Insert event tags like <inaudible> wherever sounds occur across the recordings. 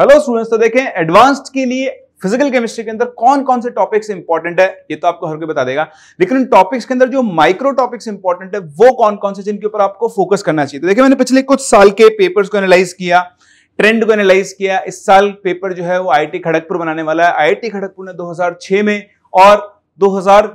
hello students तो देखें advanced के लिए फिजिकल केमिस्ट्री के अंदर कौन कौन से टॉपिक्स इंपॉर्टेंट है ये तो आपको हर कोई बता देगा लेकिन उन टॉपिक्स के अंदर जो माइक्रो टॉपिक्स इंपॉर्टेंट है वो कौन कौन से जिनके ऊपर आपको फोकस करना चाहिए तो देखिए मैंने पिछले कुछ साल के पेपर्स को एनालाइज किया ट्रेंड को एनालाइज किया इस साल पेपर जो है वो आई खड़गपुर बनाने वाला है आई खड़गपुर ने दो में और 2000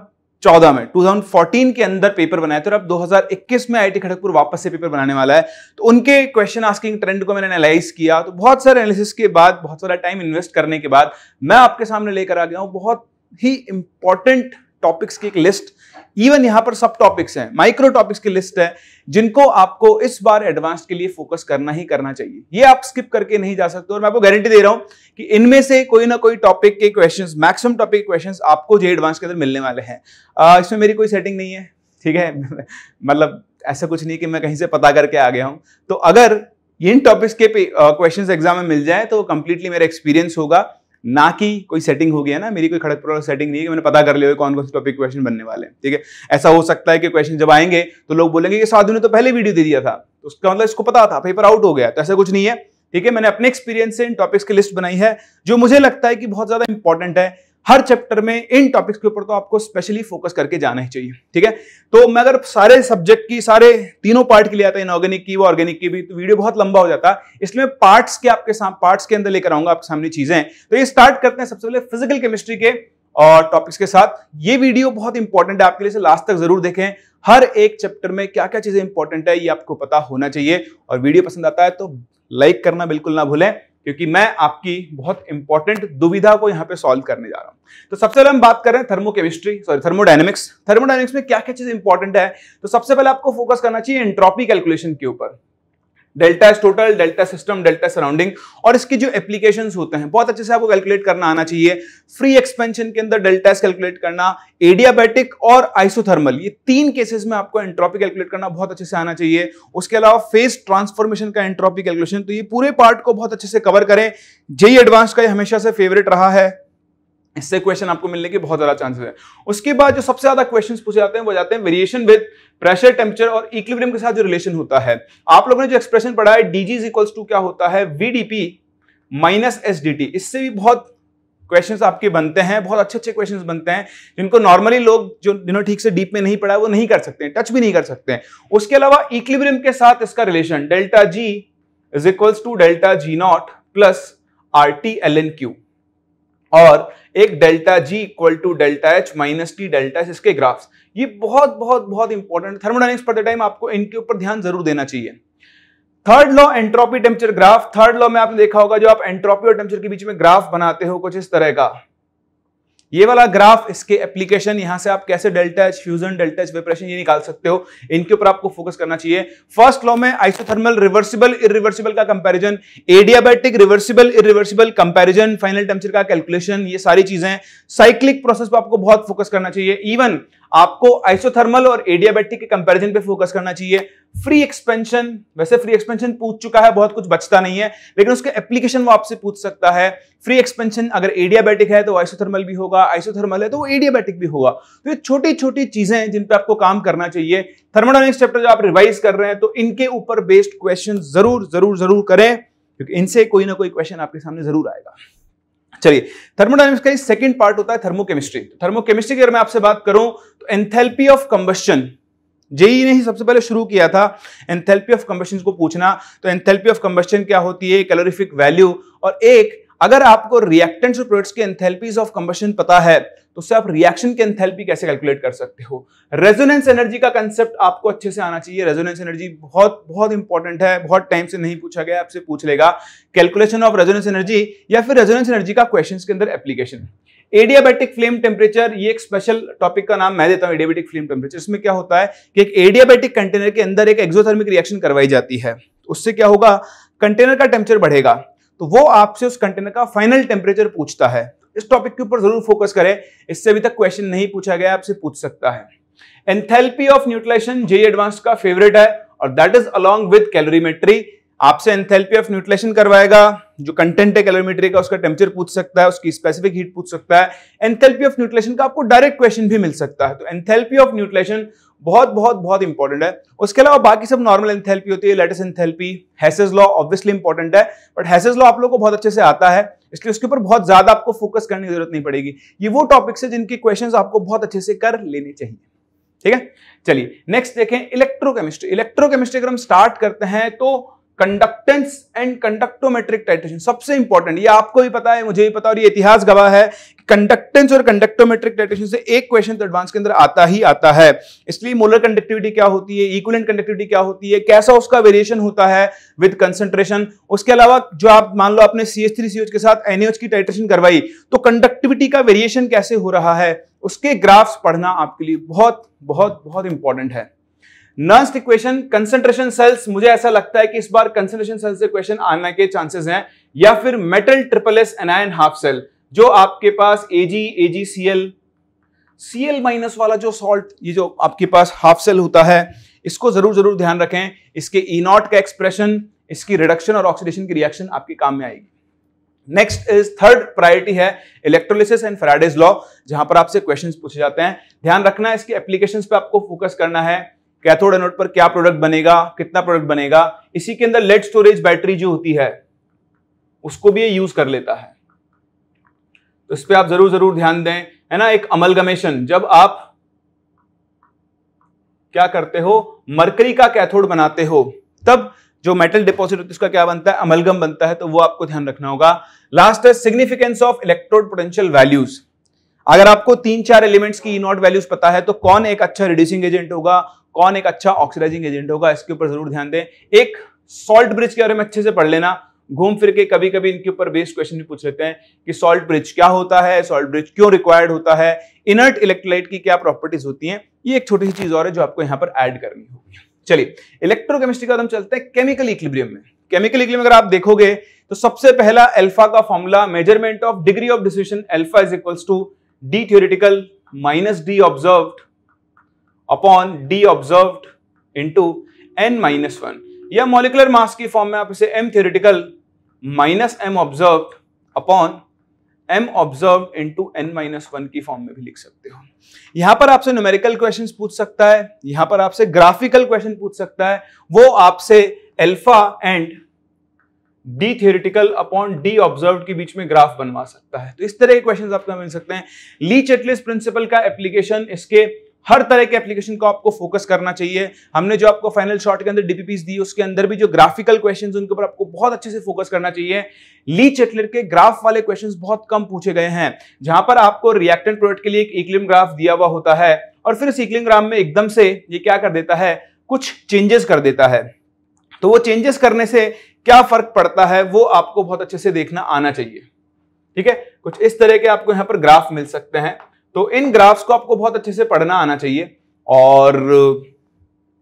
2014 में 2014 के अंदर पेपर बनाए थे और अब 2021 में आईटी खड़गपुर वापस से पेपर बनाने वाला है तो उनके क्वेश्चन आस्किंग ट्रेंड को मैंने एनालाइज किया तो बहुत सारे एनालिसिस के बाद बहुत सारा टाइम इन्वेस्ट करने के बाद मैं आपके सामने लेकर आ गया हूं बहुत ही इंपॉर्टेंट टॉपिक्स की एक लिस्ट इवन यहां पर सब टॉपिक्स हैं माइक्रो टॉपिक्स की लिस्ट है जिनको आपको इस बार एडवांस के लिए फोकस करना ही करना चाहिए ये आप स्किप करके नहीं जा सकते और मैं आपको गारंटी दे रहा हूं कि इनमें से कोई ना कोई टॉपिक के क्वेश्चंस मैक्सिमम टॉपिक के क्वेश्चन आपको जे एडवांस के अंदर मिलने वाले हैं इसमें मेरी कोई सेटिंग नहीं है ठीक है <laughs> मतलब ऐसा कुछ नहीं कि मैं कहीं से पता करके आ गया हूं तो अगर इन टॉपिक्स के क्वेश्चंस एग्जाम में मिल जाए तो कंप्लीटली मेरा एक्सपीरियंस होगा ना कि कोई सेटिंग हो गया ना मेरी कोई खड़कपुर वाला सेटिंग नहीं है कि मैंने पता कर लिया कौन कौन से टॉपिक क्वेश्चन बनने वाले हैं ठीक है ऐसा हो सकता है कि क्वेश्चन जब आएंगे तो लोग बोलेंगे कि साधु ने तो पहले वीडियो दे दिया था तो उसका मतलब इसको पता था पेपर आउट हो गया तो ऐसा कुछ नहीं है ठीक है मैंने अपने एक्सपीरियंस से इन टॉपिक्स की लिस्ट बनाई है जो मुझे लगता है कि बहुत ज़्यादा इंपॉर्टेंट है हर चैप्टर में इन टॉपिक्स के ऊपर तो आपको स्पेशली फोकस करके जाना ही चाहिए ठीक है तो मैं अगर सारे सब्जेक्ट की सारे तीनों पार्ट के लिए आता इनऑर्गेनिक की वो ऑर्गेनिक की भी तो वीडियो बहुत लंबा हो जाता है इसलिए पार्ट्स के आपके सामने पार्ट्स के अंदर लेकर आऊंगा आपके सामने चीजें तो ये स्टार्ट करते हैं सबसे पहले फिजिकल केमिस्ट्री के और टॉपिक्स के साथ ये वीडियो बहुत इंपॉर्टेंट है आपके लिए लास्ट तक जरूर देखें हर एक चैप्टर में क्या क्या चीजें इंपॉर्टेंट है ये आपको पता होना चाहिए और वीडियो पसंद आता है तो लाइक करना बिल्कुल ना भूलें क्योंकि मैं आपकी बहुत इंपॉर्टेंट दुविधा को यहाँ पे सॉल्व करने जा रहा हूं तो सबसे पहले हम बात कर रहे हैं थर्मोकेमिस्ट्री सॉरी थर्मोडाइनमिक्स थर्मोडाइनमिक्स में क्या क्या चीज़ इंपॉर्टेंट है तो सबसे पहले आपको फोकस करना चाहिए एंट्रॉपी कैलकुलेशन के ऊपर delta S total delta system delta surrounding और इसकी जो एप्लीकेशन होते हैं बहुत अच्छे से आपको कैलकुलेट करना आना चाहिए फ्री एक्सपेंशन के अंदर डेल्टा कैलकुलेट करना एडियाबैटिक और आइसोथर्मल ये तीन केसेस में आपको एंट्रॉपी कैलकुलेट करना बहुत अच्छे से आना चाहिए उसके अलावा फेस ट्रांसफॉर्मेशन का एंट्रॉपी कैलकुलेशन तो ये पूरे पार्ट को बहुत अच्छे से कवर करें जेई एडवांस का ये हमेशा से फेवरेट रहा है इससे क्वेश्चन आपको मिलने के बहुत ज्यादा चांसेस है उसके बाद जो सबसे ज्यादा क्वेश्चंस पूछे जाते हैं वो जाते हैं वेरिएशन विद प्रेशर टेम्परेचर और इक्विलिब्रियम के साथ जो रिलेशन होता है आप लोगों ने जो एक्सप्रेशन पढ़ा है डीजी इक्वल्स टू क्या होता है वीडीपी माइनस टी इससे भी बहुत क्वेश्चंस आपके बनते हैं बहुत अच्छे अच्छे क्वेश्चंस बनते हैं जिनको नॉर्मली लोग जो जिन्होंने ठीक से डीप में नहीं पढ़ा है वो नहीं कर सकते हैं टच भी नहीं कर सकते हैं उसके अलावा इक्विलिब्रियम के साथ इसका relation delta G is equals to delta G not plus R T L N Q और एक delta G equal to delta H minus T delta H इसके ग्राफ्स ये बहुत बहुत बहुत इंपॉर्टेंट थर्मोडाइनिक्स पढ़ते टाइम आपको इनके ऊपर ध्यान जरूर देना चाहिए third law entropy temperature graph third law में आपने देखा होगा जो आप एंट्रोपी और टेम्परेचर के बीच में ग्राफ बनाते हो कुछ इस तरह का ये वाला ग्राफ इसके एप्लीकेशन यहां से आप कैसे delta H fusion delta H vaporization ये निकाल सकते हो इनके ऊपर आपको फोकस करना चाहिए फर्स्ट लॉ में आइसोथर्मल रिवर्सिबल इरिवर्सिबल का comparison adiabatic reversible irreversible comparison final temperature का कैलकुलेशन ये सारी चीजें साइक्लिक प्रोसेस पर आपको बहुत फोकस करना चाहिए इवन आपको आइसोथर्मल और एडियाबैटिक के कंपैरिजन पे फोकस करना चाहिए फ्री एक्सपेंशन वैसे फ्री एक्सपेंशन पूछ चुका है बहुत कुछ बचता नहीं है लेकिन उसके एप्लीकेशन वो आपसे पूछ सकता है फ्री एक्सपेंशन अगर एडियाबैटिक है तो आइसोथर्मल भी होगा आइसोथर्मल है तो वो एडियाबैटिक भी होगा तो ये छोटी छोटी चीजें हैं जिन पे आपको काम करना चाहिए थर्मोडाइनिक्स चैप्टर जो आप रिवाइज कर रहे हैं तो इनके ऊपर बेस्ड क्वेश्चन जरूर जरूर जरूर करें क्योंकि इनसे कोई ना कोई क्वेश्चन आपके सामने जरूर आएगा चलिए थर्मोडाइनमिक्स का सेकंड पार्ट होता है थर्मोकेमिस्ट्री थर्मोकेमिस्ट्री की अगर मैं आपसे बात करूं तो एंथैल्पी ऑफ कंबस्शन जेई ने ही सबसे पहले शुरू किया था एंथेल्पी ऑफ कंबेशन को पूछना तो एंथेल्पी ऑफ कंबेशन क्या होती है कैलोरीफिक वैल्यू और एक अगर आपको रिएक्टेंट्स और प्रोडक्ट्स के एंथैल्पीज ऑफ कंबशन पता है तो उससे आप रिएक्शन के एंथैल्पी कैसे कैलकुलेट कर सकते हो रेजोनेंस एनर्जी का कंसेप्ट आपको अच्छे से आना चाहिए रेजोनेंस एनर्जी बहुत बहुत इंपॉर्टेंट है बहुत टाइम से नहीं पूछा गया आपसे पूछ लेगा कैलकुलेशन ऑफ रेजोनेंस एनर्जी या फिर रेजोनेंस एनर्जी का क्वेश्चन के अंदर एप्लीकेशन एडियाबैटिक फ्लेम टेम्परेचर ये एक स्पेशल टॉपिक का नाम मैं देता हूँ एडियाबैटिक फ्लेम टेम्परेचर इसमें क्या होता है कि एक एडियाबैटिक कंटेनर के अंदर एक एक्सोथर्मिक रिएक्शन करवाई जाती है उससे क्या होगा कंटेनर का टेम्परेचर बढ़ेगा तो वो आपसे उस कंटेनर का फाइनल टेम्परेचर पूछता है इस टॉपिक के ऊपर जरूर फोकस करें इससे अभी तक क्वेश्चन नहीं पूछा गया आपसे पूछ सकता है enthalpy of neutralization J advance का फेवरेट है और that is along with calorimetry आपसे एंथेल्पी ऑफ न्यूट्रलाइजेशन करवाएगा जो कंटेंट है कैलोरीमेट्री का उसका टेम्परेचर पूछ सकता है उसकी स्पेसिफिक हीट पूछ सकता है एंथेल्पी ऑफ न्यूट्रलाइजेशन का आपको डायरेक्ट क्वेश्चन भी मिल सकता है तो एंथेल्पी ऑफ न्यूट्रलाइजेशन बहुत बहुत बहुत इंपॉर्टेंट है उसके अलावा बाकी सब नॉर्मल एंथेल्पी होती है latest enthalpy Hess's law obviously important है बट हैसेज लॉ आप लोग को बहुत अच्छे से आता है इसलिए उसके ऊपर बहुत ज्यादा आपको फोकस करने की जरूरत नहीं पड़ेगी ये वो टॉपिक्स है जिनके क्वेश्चन आपको बहुत अच्छे से कर लेने चाहिए ठीक है चलिए नेक्स्ट देखें इलेक्ट्रोकेमिस्ट्री इलेक्ट्रोकेमिस्ट्री अगर हम स्टार्ट करते हैं तो कंडक्टेंस एंड कंडक्टोमेट्रिक टाइट्रेशन सबसे इंपॉर्टेंट ये आपको भी पता है मुझे भी पता और ये इतिहास गवाह है कंडक्टेंस और कंडक्टोमेट्रिक टाइट्रेशन से एक क्वेश्चन तो एडवांस के अंदर आता ही आता है इसलिए मोलर कंडक्टिविटी क्या होती है इक्वलेंट कंडक्टिविटी क्या होती है कैसा उसका वेरिएशन होता है विद कंसेंट्रेशन उसके अलावा जो आप मान लो आपने सी एच थ्री सी के साथ एनएच की टाइट्रेशन करवाई तो कंडक्टिविटी का वेरिएशन कैसे हो रहा है उसके ग्राफ्स पढ़ना आपके लिए बहुत बहुत बहुत इंपॉर्टेंट है नर्स्ट इक्वेशन कंसेंट्रेशन सेल्स मुझे ऐसा लगता है कि इस बार कंसेंट्रेशन सेल्स से क्वेश्चन आने के चांसेस हैं या फिर metal triple S anion half cell जो आपके पास Ag Ag C L C L minus वाला जो सॉल्ट ये जो आपके पास हाफ सेल होता है इसको जरूर जरूर ध्यान रखें इसके ई नॉट का एक्सप्रेशन इसकी रिडक्शन और ऑक्सीडेशन की रिएक्शन आपके काम में आएगी नेक्स्ट इज थर्ड प्रायोरिटी है इलेक्ट्रोलिसिस एंड फेराडेज लॉ जहां पर आपसे क्वेश्चन पूछे जाते हैं ध्यान रखना है इसके एप्लीकेशन पे आपको फोकस करना है कैथोड एनोड पर क्या प्रोडक्ट बनेगा कितना प्रोडक्ट बनेगा इसी के अंदर लेड स्टोरेज बैटरी जो होती है उसको भी ये यूज कर लेता है तो इस पर आप जरूर जरूर ध्यान दें है ना एक अमलगमेशन जब आप क्या करते हो मरकरी का कैथोड बनाते हो तब जो मेटल डिपॉजिट होती है उसका क्या बनता है अमलगम बनता है तो वो आपको ध्यान रखना होगा लास्ट है significance of electrode potential values अगर आपको तीन चार एलिमेंट्स की ई नॉट वैल्यूज पता है तो कौन एक अच्छा रिड्यूसिंग एजेंट होगा कौन एक अच्छा ऑक्सीडाइजिंग एजेंट होगा इसके ऊपर जरूर ध्यान दें एक सॉल्ट ब्रिज के बारे में अच्छे से पढ़ लेना घूम फिर के कभी कभी इनके ऊपर बेस्ड क्वेश्चन भी पूछ लेते हैं कि सॉल्ट ब्रिज क्या होता है सॉल्ट ब्रिज क्यों रिक्वायर्ड होता है इनर्ट इलेक्ट्रोलाइट की क्या प्रॉपर्टीज होती हैं ये एक छोटी सी चीज और है जो आपको यहां पर ऐड करनी होगी चलिए इलेक्ट्रोकेमिस्ट्री का हम चलते हैं केमिकल इक्लिब्रियम में केमिकल इक्लिब्रियम अगर आप देखोगे तो सबसे पहला एल्फा का formula measurement of degree of decision alpha is equals to D theoretical minus D observed upon D observe into N minus one या मोलिकुलर मास की फॉर्म में आप इसे M theoretical minus M observe upon M observe into N minus one की form में भी लिख सकते हो यहां पर आपसे न्यूमेरिकल क्वेश्चन पूछ सकता है यहां पर आपसे ग्राफिकल क्वेश्चन पूछ सकता है वो आपसे alpha and D theoretical upon D observe के बीच में ग्राफ बनवा सकता है तो इस तरह के क्वेश्चन आपको मिल सकते हैं ली चेटलिस प्रिंसिपल का एप्लीकेशन इसके हर तरह के एप्लीकेशन को आपको फोकस करना चाहिए हमने जो आपको फाइनल शॉट के अंदर डीपीपीस दी उसके अंदर भी जो ग्राफिकल क्वेश्चन उनके ऊपर आपको बहुत अच्छे से फोकस करना चाहिए ली चेटलर के ग्राफ वाले क्वेश्चन बहुत कम पूछे गए हैं जहां पर आपको रिएक्टेंट प्रोडक्ट के लिए एक इक्लिम ग्राफ दिया हुआ होता है और फिर सीक्लिंग ग्राफ में एकदम से ये क्या कर देता है कुछ चेंजेस कर देता है तो वो चेंजेस करने से क्या फर्क पड़ता है वो आपको बहुत अच्छे से देखना आना चाहिए ठीक है कुछ इस तरह के आपको यहां पर ग्राफ मिल सकते हैं तो इन ग्राफ्स को आपको बहुत अच्छे से पढ़ना आना चाहिए और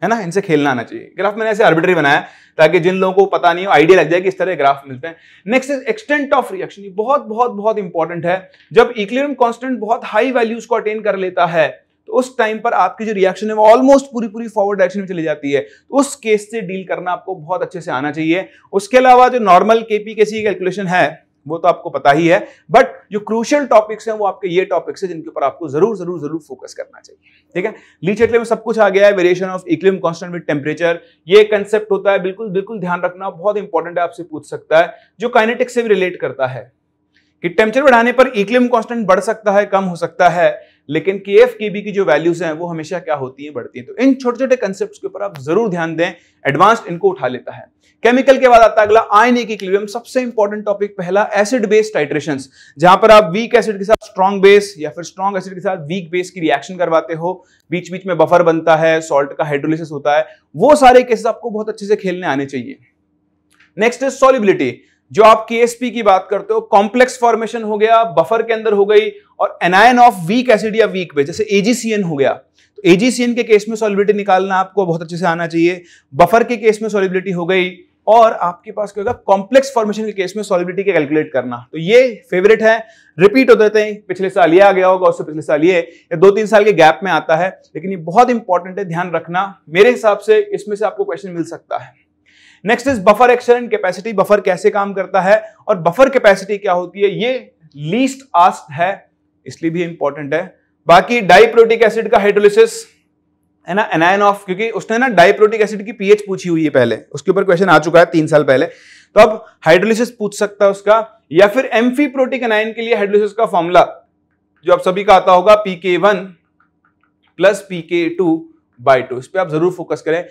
है ना इनसे खेलना आना चाहिए ग्राफ मैंने ऐसे आर्बिटरी बनाया ताकि जिन लोगों को पता नहीं हो आइडिया लग जाए कि इस तरह ग्राफ मिलते हैं next is extent of reaction बहुत बहुत बहुत इंपॉर्टेंट है जब इक्लियम कॉन्स्टेंट बहुत हाई वैल्यूज को अटेन कर लेता है तो उस टाइम पर आपकी जो रिएक्शन है वो ऑलमोस्ट पूरी पूरी फॉरवर्ड डायरेक्शन में चली जाती है तो उस केस से डील करना आपको बहुत अच्छे से आना चाहिए उसके अलावा जो नॉर्मल केपी के सी कैलकुलेशन है वो तो आपको पता ही है बट जो क्रूशियल टॉपिक्स हैं वो आपके ये टॉपिक्स हैं जिनके ऊपर आपको जरूर जरूर जरूर फोकस करना चाहिए ठीक है लीच एटले में सब कुछ आ गया है variation of equilibrium constant with temperature ये कंसेप्ट होता है बिल्कुल बिल्कुल ध्यान रखना बहुत इंपॉर्टेंट है आपसे पूछ सकता है जो काइनेटिक्स से भी रिलेट करता है कि टेम्परेचर बढ़ाने पर इक्लिम कॉन्स्टेंट बढ़ सकता है कम हो सकता है लेकिन के एफ के बी की जो वैल्यूज हैं वो हमेशा क्या होती हैं बढ़ती हैं तो इन छोटे छोटे कंसेप्ट के ऊपर आप जरूर ध्यान दें एडवांस इनको उठा लेता है केमिकल के बाद आता अगला आयन इक्विलिब्रियम सबसे इंपॉर्टेंट टॉपिक पहला एसिड बेस टाइट्रेशन जहां पर आप वीक एसिड के साथ स्ट्रॉन्ग बेस या फिर स्ट्रॉन्ग एसिड के साथ वीक बेस की रिएक्शन करवाते हो बीच बीच में बफर बनता है सॉल्ट का हाइड्रोलिसिस होता है वो सारे केसेस आपको बहुत अच्छे से खेलने आने चाहिए नेक्स्ट इज सॉलिबिलिटी जो आप केएसपी की बात करते हो कॉम्प्लेक्स फॉर्मेशन हो गया बफर के अंदर हो गई और एनायन ऑफ वीक एसिड या वीक बेस जैसे एजीसीएन हो गया तो एजीसीएन के केस में सॉलिबिलिटी निकालना आपको बहुत अच्छे से आना चाहिए बफर के केस में सॉलिबिलिटी हो गई और आपके पास क्या होगा कॉम्प्लेक्स फॉर्मेशन के केस में सॉलिबिलिटी के कैलकुलेट करना तो ये फेवरेट है रिपीट होते रहते हैं पिछले साल ये आ गया होगा उससे पिछले साल ये या दो तीन साल के गैप में आता है लेकिन ये बहुत इंपॉर्टेंट है ध्यान रखना मेरे हिसाब से इसमें से आपको क्वेश्चन मिल सकता है next is buffer action and capacity buffer कैसे काम करता है और बफर कैपेसिटी क्या होती है ये लीस्ट आस्ट है इसलिए भी इंपॉर्टेंट है बाकी डाइप्रोटिक एसिड का हाइड्रोलिसिस है ना एनायन ऑफ क्योंकि उसने ना डाइप्रोटिक एसिड की पीएच पूछी हुई है पहले उसके ऊपर क्वेश्चन आ चुका है तीन साल पहले तो अब हाइड्रोलिसिस पूछ सकता है उसका या फिर एम्फी प्रोटिक एनायन के लिए हाइड्रोलिसिस का फॉर्मूला जो आप सभी का आता होगा pK one plus pK two by two इस पर आप जरूर फोकस करें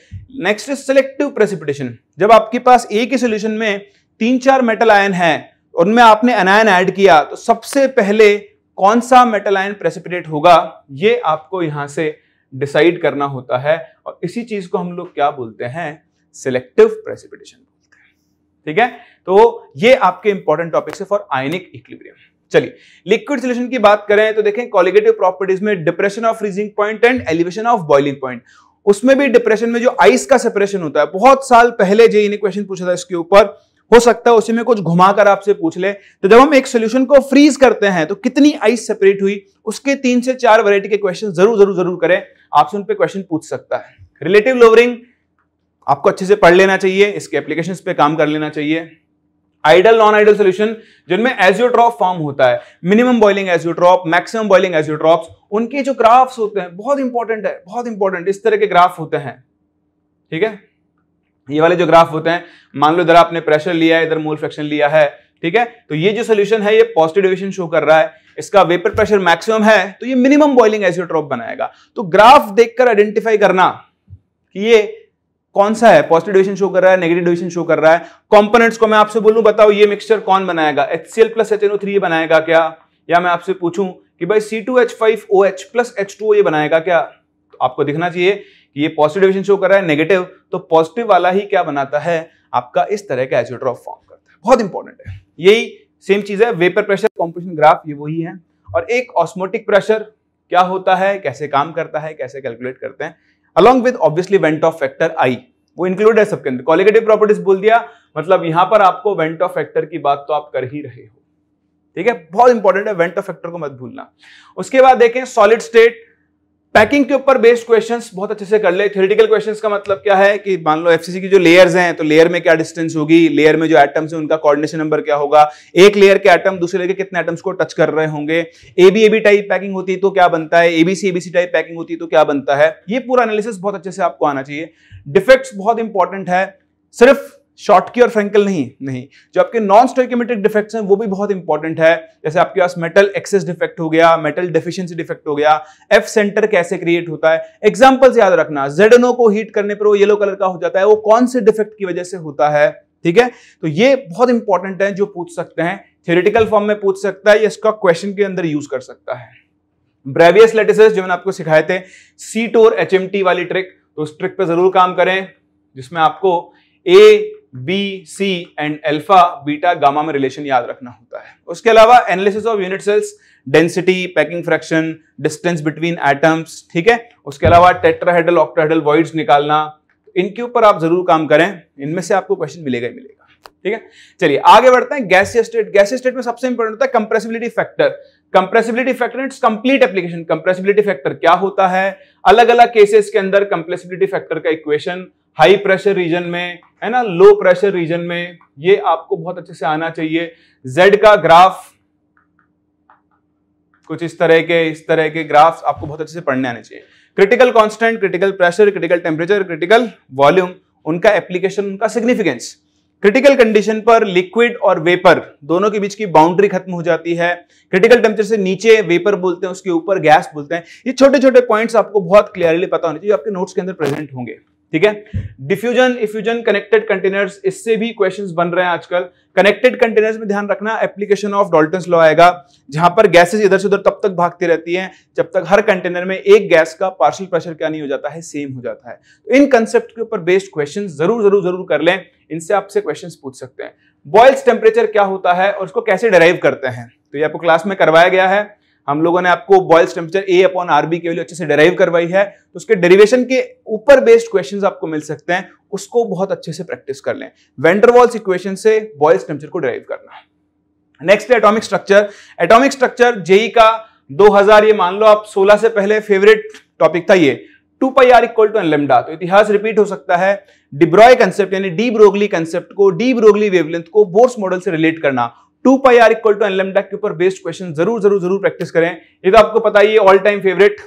नेक्स्ट इज सेलेक्टिव प्रेसिपिटेशन जब आपके पास एक ही सोल्यूशन में तीन चार मेटल आयन है उनमें आपने एनायन ऐड किया तो सबसे पहले कौन सा मेटल आयन प्रेसिपिटेट होगा ये आपको यहां से डिसाइड करना होता है और इसी चीज को हम लोग क्या बोलते हैं सिलेक्टिव प्रेसिपिटेशन बोलते हैं ठीक है तो ये आपके इंपॉर्टेंट टॉपिक है फॉर आयनिक इक्विलिब्रियम चलिए लिक्विड सोल्यूशन की बात करें तो देखें कॉलिगेटिव प्रॉपर्टीज में depression of freezing point and elevation of boiling point उसमें भी डिप्रेशन में जो आइस का सेपरेशन होता है बहुत साल पहले जे इन्हें क्वेश्चन पूछा था इसके ऊपर हो सकता है उसी में कुछ घुमाकर आपसे पूछ ले तो जब हम एक सोल्यूशन को फ्रीज करते हैं तो कितनी आइस सेपरेट हुई उसके तीन से चार वेराइटी के क्वेश्चन जरूर जरूर जरूर करें आपसे उन पर क्वेश्चन पूछ सकता है रिलेटिव लोवरिंग आपको अच्छे से पढ़ लेना चाहिए इसके एप्लीकेशन पे काम कर लेना चाहिए आइडल नॉन आइडल सोल्यूशन जिनमें एजियोड्रॉप फॉर्म होता है minimum boiling azeotrope maximum boiling azeotrope उनके जो ग्राफ्स होते हैं बहुत इंपॉर्टेंट है बहुत इंपॉर्टेंट इस तरह के ग्राफ होते हैं ठीक है ये वाले जो ग्राफ होते हैं मान लो इधर आपने प्रेशर लिया है इधर मोल फ्रैक्शन लिया है ठीक है तो ये जो सोल्यूशन है ये पॉजिटिव डिविजन शो कर रहा है इसका वेपर प्रेशर मैक्सिमम है तो ये मिनिमम बॉइलिंग एसियोट्रॉप बनाएगा तो ग्राफ देखकर आइडेंटिफाई करना कि ये कौन सा है पॉजिटिव डिविजन शो कर रहा है नेगेटिव डिविजन शो कर रहा है कॉम्पोनेट्स को मैं आपसे बोलूं बताओ ये मिक्सचर कौन बनाएगा HCl प्लस HNO3 बनाएगा क्या या मैं आपसे पूछूं कि भाई C two H five O H plus H two O ये बनाएगा क्या तो आपको दिखना चाहिए कि ये पॉजिटिव डिविजन शो कर रहा है नेगेटिव तो पॉजिटिव वाला ही क्या बनाता है आपका इस तरह का एजोट्रॉप फॉर्म करता है बहुत इंपॉर्टेंट है यही सेम चीज है वेपर प्रेशर कॉम्पिटिशन ग्राफ ये वही है और एक ऑस्मोटिक प्रेशर क्या होता है कैसे काम करता है कैसे कैलकुलेट करते हैं along with obviously van't Hoff factor I वो इंक्लूड है सबके अंदर कॉलिगेटिव प्रॉपर्टीज बोल दिया मतलब यहां पर आपको वेंट ऑफ फैक्टर की बात तो आप कर ही रहे हो ठीक है बहुत इंपॉर्टेंट है वेंट ऑफ फैक्टर को मत भूलना उसके बाद देखें सॉलिड स्टेट पैकिंग के ऊपर बेस्ड क्वेश्चंस बहुत अच्छे से कर ले थ्योरेटिकल क्वेश्चंस का मतलब क्या है कि मान लो एफसीसी की जो लेयर्स हैं तो लेयर में क्या डिस्टेंस होगी लेयर में जो एटम्स हैं उनका कोऑर्डिनेशन नंबर क्या होगा एक लेयर के एटम दूसरे लेयर के कितने एटम्स को टच कर रहे होंगे एबी एबी टाइप पैकिंग होती तो क्या बनता है एबीसी एबीसी टाइप पैकिंग होती तो क्या बनता है ये पूरा एनालिसिस बहुत अच्छे से आपको आना चाहिए डिफेक्ट्स बहुत इंपॉर्टेंट है सिर्फ शॉर्टकी और फ्रेंकल नहीं नहीं जो आपके नॉन स्टोकोमेट्रिक डिफेक्ट्स हैं वो भी बहुत इंपॉर्टेंट है जैसे आपके पास मेटल एक्सेस डिफेक्ट हो गया मेटल डिफिशियंसी डिफेक्ट हो गया एफ सेंटर कैसे क्रिएट होता है एग्जाम्पल्स याद रखना जेडनो को हीट करने पर वो येलो कलर का हो जाता है वो कौन से डिफेक्ट की वजह से होता है ठीक है तो ये बहुत इंपॉर्टेंट है जो पूछ सकते हैं थियोरिटिकल फॉर्म में पूछ सकता है या इसका क्वेश्चन के अंदर यूज कर सकता है ब्रेवियस लेटेसेस जो मैंने आपको सिखाए थे सी टोर एच वाली ट्रिक तो उस ट्रिक पर जरूर काम करें जिसमें आपको A B C and alpha beta gamma में रिलेशन याद रखना होता है उसके अलावा analysis of unit cells density packing fraction distance between atoms ठीक है उसके अलावा टेट्राहेडल ऑक्टाहेडल वॉइड्स निकालना इनके ऊपर आप जरूर काम करें इनमें से आपको क्वेश्चन मिलेगा ही मिलेगा ठीक है चलिए आगे बढ़ते हैं गैसी स्टेट गैसी स्टेट में सबसे इंपॉर्टेंट होता है compressibility factor compressibility factor it's complete application compressibility factor क्या होता है अलग अलग केसेस के अंदर कंप्रेसिबिलिटी फैक्टर का इक्वेशन हाई प्रेशर रीजन में है ना लो प्रेशर रीजन में ये आपको बहुत अच्छे से आना चाहिए जेड का ग्राफ कुछ इस तरह के इस तरह के ग्राफ आपको बहुत अच्छे से पढ़ने आने चाहिए critical constant critical pressure critical temperature critical volume उनका एप्लीकेशन उनका सिग्निफिकेंस क्रिटिकल कंडीशन पर लिक्विड और वेपर दोनों के बीच की बाउंड्री खत्म हो जाती है क्रिटिकल टेम्परेचर से नीचे वेपर बोलते हैं उसके ऊपर गैस बोलते हैं ये छोटे छोटे पॉइंट्स आपको बहुत क्लियरली पता होने चाहिए आपके नोट्स के अंदर प्रेजेंट होंगे ठीक है डिफ्यूजन इफ्यूजन कनेक्टेड कंटेनर्स इससे भी क्वेश्चंस बन रहे हैं आजकल कनेक्टेड कंटेनर्स में ध्यान रखना एप्लीकेशन ऑफ डॉल्टन लॉ आएगा जहां पर गैसेस इधर से उधर तब तक भागती रहती हैं जब तक हर कंटेनर में एक गैस का पार्शियल प्रेशर क्या नहीं हो जाता है सेम हो जाता है तो इन कंसेप्ट के ऊपर बेस्ड क्वेश्चन जरूर जरूर जरूर कर लें इनसे आपसे क्वेश्चन पूछ सकते हैं बॉयल्स टेम्परेचर क्या होता है और उसको कैसे डराइव करते हैं तो ये आपको क्लास में करवाया गया है हम लोगों ने आपको Boyle's temperature A upon RB के वैल्यू अच्छे से डेराइव करवाई है तो उसके डेरिवेशन के ऊपर बेस्ड क्वेश्चन आपको मिल सकते हैं उसको बहुत अच्छे से प्रैक्टिस कर लें वेंडरवॉल्स इक्वेशन से बॉयल्स टेम्परेचर को डेराइव करना नेक्स्ट है atomic structure atomic structure JEE का 2000 ये मान लो आप 16 से पहले फेवरेट टॉपिक था ये two pi R equal to N lambda तो इतिहास रिपीट हो सकता है डिब्रॉय कंसेप्ट यानी डी ब्रोगली कंसेप्ट को डी ब्रोगली वेवलेंथ को बोर्स मॉडल से रिलेट करना two pi R equal to N lambda के ऊपर बेस्ड क्वेश्चन जरूर जरूर जरूर प्रैक्टिस करें ये तो आपको पता ही है ऑल टाइम फेवरेट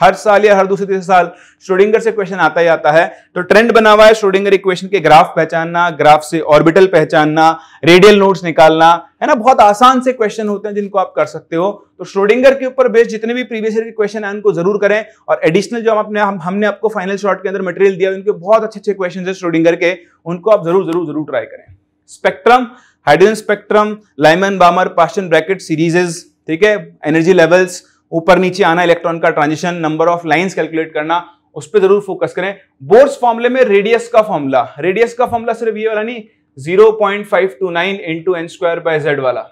हर साल या हर दूसरे तीसरे साल श्रोडिंगर से क्वेश्चन आता ही आता है तो ट्रेंड बना हुआ है श्रोडिंगर इक्वेशन के ग्राफ पहचानना ग्राफ से ऑर्बिटल पहचानना रेडियल नोट्स निकालना है ना बहुत आसान से क्वेश्चन होते हैं जिनको आप कर सकते हो तो श्रोडिंगर के ऊपर बेस्ड जितने भी प्रीवियस ईयर के क्वेश्चन है उनको जरूर करें और एडिशनल जो हम अपने हम, हमने आपको फाइनल शॉर्ट के अंदर मटेरियल दिया उनके बहुत अच्छे अच्छे क्वेश्चन है श्रोडिंगर के उनको आप जरूर जरूर जरूर ट्राई करें spectrum hydrogen spectrum Lyman Balmer Paschen Brackett series ठीक है एनर्जी लेवल्स ऊपर नीचे आना इलेक्ट्रॉन का transition number of line calculate करना उस पर जरूर फोकस करें बोर्स फॉर्मुले में रेडियस का फॉर्मूला रेडियस का फॉर्मूला सिर्फ ये वाला नहीं 0.529 into N square by Z वाला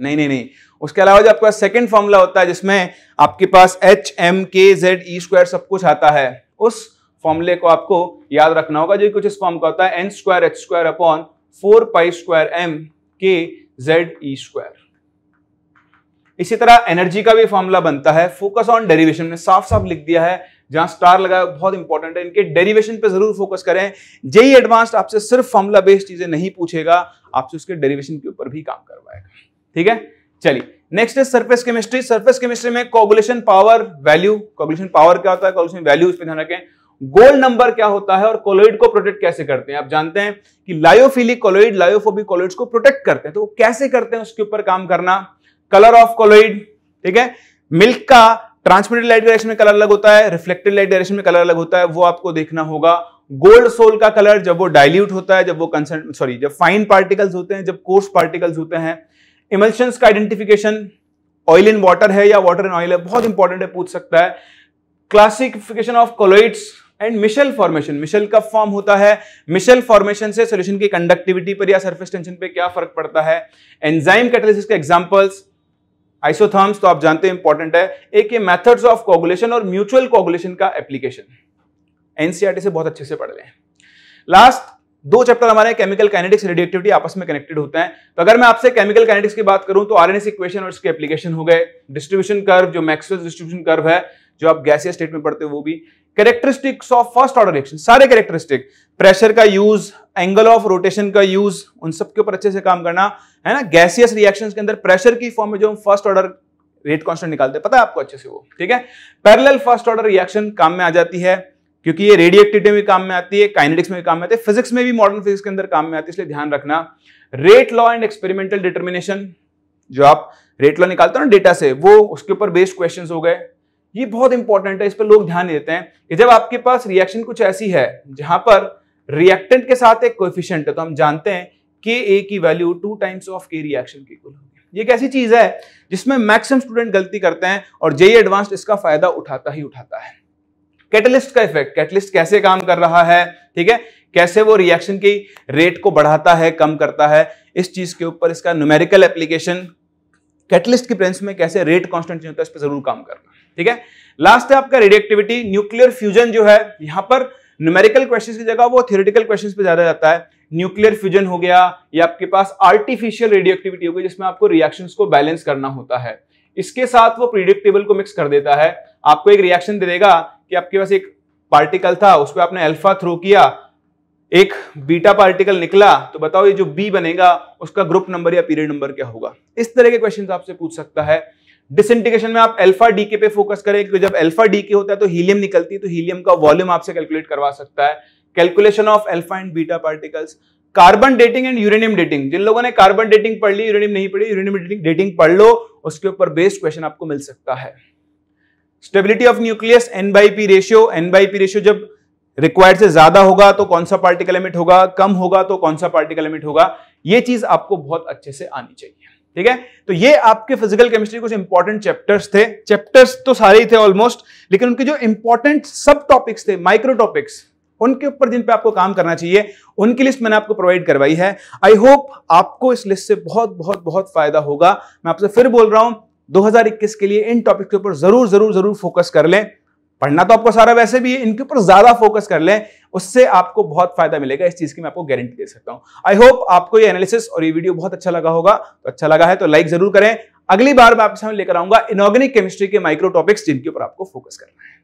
नहीं नहीं नहीं उसके अलावा जो आपका सेकंड फॉर्मूला होता है जिसमें आपके पास H M K Z E square सब कुछ आता है उस फॉर्मूले को आपको याद रखना होगा जो कुछ इस फॉर्म का होता है N square H square upon four pi square M K Z E square इसी तरह एनर्जी का भी फॉर्मूला बनता है फोकस ऑन डेरिवेशन में साफ साफ लिख दिया है जहां स्टार लगा बहुत इंपॉर्टेंट है इनके डेरिवेशन पे जरूर फोकस करें जेई एडवांस्ड आपसे सिर्फ फॉर्मूला बेस्ड चीजें नहीं पूछेगा आपसे उसके डेरिवेशन के ऊपर भी काम करवाएगा ठीक है चलिए नेक्स्ट है सरफेस केमिस्ट्री सरफेस केमिस्ट्री में coagulation power value coagulation power क्या होता है कॉगुलेशन वैल्यू उस पर ध्यान रखें गोल्ड नंबर क्या होता है और कोलोइड को प्रोटेक्ट कैसे करते हैं आप जानते हैं कि लायोफिलिक कोलोइड लायोफोबिक कोलोइड को प्रोटेक्ट करते हैं तो वो कैसे करते हैं उसके ऊपर काम करना कलर ऑफ कोलोइड ठीक है मिल्क का ट्रांसमिटेड लाइट डायरेक्शन में कलर अलग होता है रिफ्लेक्टेड लाइट डायरेक्शन में कलर अलग होता है वो आपको देखना होगा गोल्ड सोल का कलर जब वो डाइल्यूट होता है जब वो कंसेंट सॉरी जब फाइन पार्टिकल्स होते हैं जब कोर्स पार्टिकल्स होते हैं इमल्शन का आइडेंटिफिकेशन ऑयल इन वाटर है या वाटर इन ऑयल है बहुत इंपॉर्टेंट है पूछ सकता है classification of colloids and micelle formation micelle कब फॉर्म होता है मिशेल फॉर्मेशन से सोल्यूशन की कंडक्टिविटी पर या सरफेस टेंशन पे क्या फर्क पड़ता है एंजाइम कैटालिसिस के एग्जाम्पल्स आइसोथर्म्स तो आप जानते हैं इंपॉर्टेंट है एक ये मेथड्स ऑफ कॉगुलेशन और म्यूचुअल कॉगुलेशन का एप्लीकेशन एनसीआरटी e से बहुत अच्छे से पढ़ लें लास्ट दो चैप्टर हमारे केमिकल काइनेटिक्स रेडियोक्टिविटी आपस में कनेक्टेड होते हैं तो अगर मैं आपसे केमिकल काइनेटिक्स की बात करूं तो आरएनएस इक्वेशन और इसके एप्लीकेशन हो गए डिस्ट्रीब्यूशन कर्व जो मैक्सवेल डिस्ट्रीब्यूशन कर्व है जो आप गैसीय स्टेट में पढ़ते हो वो भी characteristics of first order reaction सारे कैरेक्टरिस्टिक प्रेशर का यूज एंगल ऑफ रोटेशन का यूज उन सब के ऊपर अच्छे से काम करना है ना गैसियस रिएक्शंस के अंदर प्रेशर की फॉर्म में जो हम फर्स्ट ऑर्डर रेट कांस्टेंट निकालते हैं पता है आपको अच्छे से वो ठीक है पैरेलल फर्स्ट ऑर्डर रिएक्शन काम में आ जाती है क्योंकि ये रेडिएक्टिविटी में काम में आती है काइनेटिक्स में भी काम में आती है फिजिक्स में भी मॉडर्न फिजिक्स के अंदर काम में आती है इसलिए ध्यान रखना rate law and experimental determination जो आप रेट लॉ निकालते हो ना डेटा से वो उसके ऊपर बेस्ड क्वेश्चन हो गए ये बहुत इंपॉर्टेंट है इस पर लोग ध्यान देते हैं कि जब आपके पास रिएक्शन कुछ ऐसी है जहां पर रिएक्टेंट के साथ एक कोफिशियंट है तो हम जानते हैं के ए की value two times of K reaction की इक्वल होगी ये कैसी ऐसी चीज है जिसमें मैक्सिमम स्टूडेंट गलती करते हैं और जेई एडवांस्ड इसका फायदा उठाता ही उठाता है कैटलिस्ट का इफेक्ट कैटलिस्ट कैसे काम कर रहा है ठीक है कैसे वो रिएक्शन की रेट को बढ़ाता है कम करता है इस चीज के ऊपर इसका न्यूमेरिकल एप्लीकेशन कैटलिस्ट की प्रिंस में कैसे रेट कॉन्स्टेंट होता है इस पर जरूर काम करना ठीक है लास्ट है आपका रेडिएक्टिविटी न्यूक्लियर फ्यूजन जो है यहां पर न्यूमेरिकल क्वेश्चन की जगह वो थियोरिटिकल क्वेश्चन पे ज्यादा जाता है न्यूक्लियर फ्यूजन हो गया या आपके पास आर्टिफिशियल रेडियोक्टिविटी हो गई जिसमें आपको रिएक्शंस को बैलेंस करना होता है इसके साथ वो प्रिडिक्टेबल को मिक्स कर देता है आपको एक रिएक्शन दे देगा कि आपके पास एक पार्टिकल था उस पर आपने अल्फा थ्रो किया एक बीटा पार्टिकल निकला तो बताओ ये जो बी बनेगा उसका ग्रुप नंबर या पीरियड नंबर क्या होगा इस तरह के क्वेश्चन आपसे पूछ सकता है डिसइंटीग्रेशन में आप अल्फा डीके पे फोकस करें क्योंकि जब अल्फा डीके होता है तो हीलियम निकलती है तो हीलियम का वॉल्यूम आपसे कैलकुलेट करवा सकता है calculation of alpha and beta particles carbon dating and uranium dating जिन लोगों ने कार्बन डेटिंग पढ़ ली यूरेनियम नहीं पढ़ी यूरेनियम डेटिंग डेटिंग पढ़ लो उसके ऊपर बेस्ड क्वेश्चन आपको मिल सकता है stability of nucleus N by P ratio N by P ratio जब रिक्वायर्ड से ज्यादा होगा तो कौन सा पार्टिकल एमिट होगा कम होगा तो कौन सा पार्टिकल एमिट होगा ये चीज आपको बहुत अच्छे से आनी चाहिए ठीक है तो ये आपके फिजिकल केमिस्ट्री कुछ इंपॉर्टेंट चैप्टर्स थे चैप्टर्स तो सारे ही थे ऑलमोस्ट लेकिन उनके जो इंपॉर्टेंट सब टॉपिक्स थे माइक्रो टॉपिक्स उनके ऊपर जिन पे आपको काम करना चाहिए उनकी लिस्ट मैंने आपको प्रोवाइड करवाई है आई होप आपको इस लिस्ट से बहुत बहुत बहुत फायदा होगा मैं आपसे फिर बोल रहा हूं 2021 के लिए इन टॉपिक के ऊपर जरूर जरूर जरूर फोकस कर लें पढ़ना तो आपको सारा वैसे भी है इनके ऊपर ज्यादा फोकस कर लें उससे आपको बहुत फायदा मिलेगा इस चीज की मैं आपको गारंटी दे सकता हूं आई होप आपको ये एनालिसिस और ये वीडियो बहुत अच्छा लगा होगा तो अच्छा लगा है तो लाइक जरूर करें अगली बार मैं आपके सामने लेकर आऊंगा इनऑर्गेनिक केमिस्ट्री के माइक्रो टॉपिक्स जिनके ऊपर आपको फोकस करना है